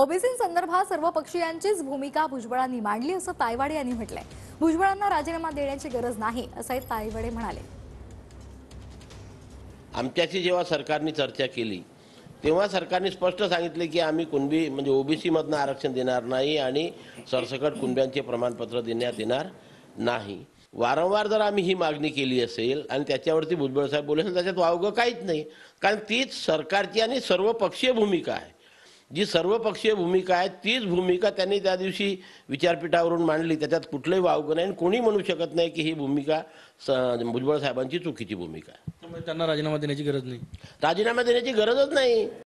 OBC संदर्भात सर्व पक्षीयांचीच भूमिका भुजबळांनी मांडली असं तायवाडे यांनी म्हटलंय भुजबळांना राजीनामा देण्याची गरज नाही असंही तायवाडे म्हणाले आमच्याशी जेव्हा सरकारने चर्चा केली तेव्हा सरकारने स्पष्ट सांगितले की आम्ही कुणबी म्हणजे ओबीसीमधनं आरक्षण देणार नाही आणि सरसकट कुणब्यांचे प्रमाणपत्र देण्यात येणार नाही वारंवार जर आम्ही ही मागणी केली असेल आणि त्याच्यावरती भुजबळ साहेब बोलले असेल त्याच्यात वावगं काहीच नाही कारण तीच सरकारची आणि सर्व पक्षीय भूमिका आहे जी सर्वपक्षीय भूमिका आहे तीच भूमिका त्यांनी त्या दिवशी विचारपीठावरून मांडली त्याच्यात कुठलंही वावग नाही आणि कोणी म्हणू शकत नाही की ही भूमिका म्हणजे भुजबळ साहेबांची चुकीची भूमिका आहे त्यांना राजीनामा देण्याची गरज नाही राजीनामा देण्याची गरजच नाही